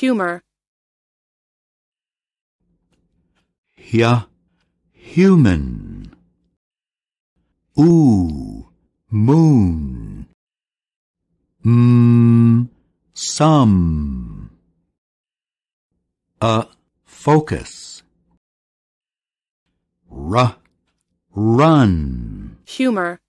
Humor. Yeah, human. Ooh, moon. Mmm, some. A focus. R, run. Humor.